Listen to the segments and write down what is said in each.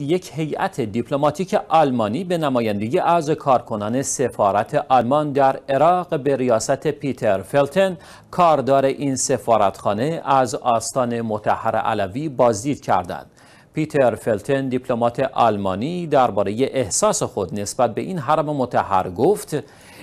یک هیئت دیپلماتیک آلمانی به نمایندگی از کارکنان سفارت آلمان در عراق به ریاست پیتر فلتن کاردار این سفارتخانه از آستان متحر علوی بازدید کردند پیتر فلتن دیپلمات آلمانی درباره احساس خود نسبت به این حرم متحر گفت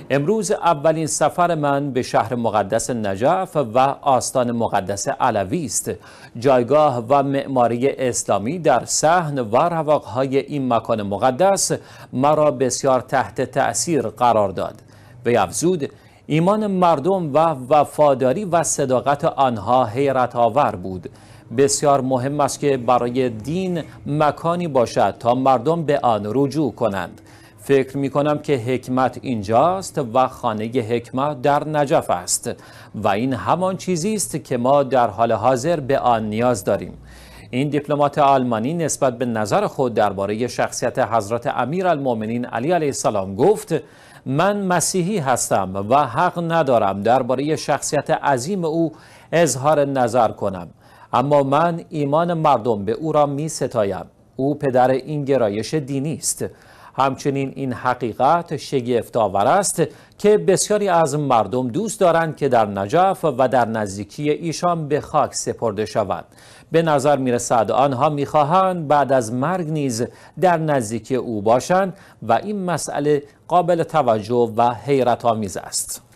امروز اولین سفر من به شهر مقدس نجف و آستان مقدس علوی است جایگاه و معماری اسلامی در صحن و رواقهای این مکان مقدس مرا بسیار تحت تأثیر قرار داد به افزود ایمان مردم و وفاداری و صداقت آنها حیرت آور بود بسیار مهم است که برای دین مکانی باشد تا مردم به آن رجوع کنند فکر می کنم که حکمت اینجاست و خانه حکمت در نجف است و این همان چیزی است که ما در حال حاضر به آن نیاز داریم این دیپلمات آلمانی نسبت به نظر خود درباره شخصیت حضرت امیرالمؤمنین علی علیه السلام گفت من مسیحی هستم و حق ندارم درباره شخصیت عظیم او اظهار نظر کنم اما من ایمان مردم به او را می ستایم او پدر این گرایش دینی است همچنین این حقیقت شگفت‌آور است که بسیاری از مردم دوست دارند که در نجف و در نزدیکی ایشان به خاک سپرده شوند. به نظر میرسد آنها میخواهند بعد از مرگ نیز در نزدیکی او باشند و این مسئله قابل توجه و حیرت آمیز است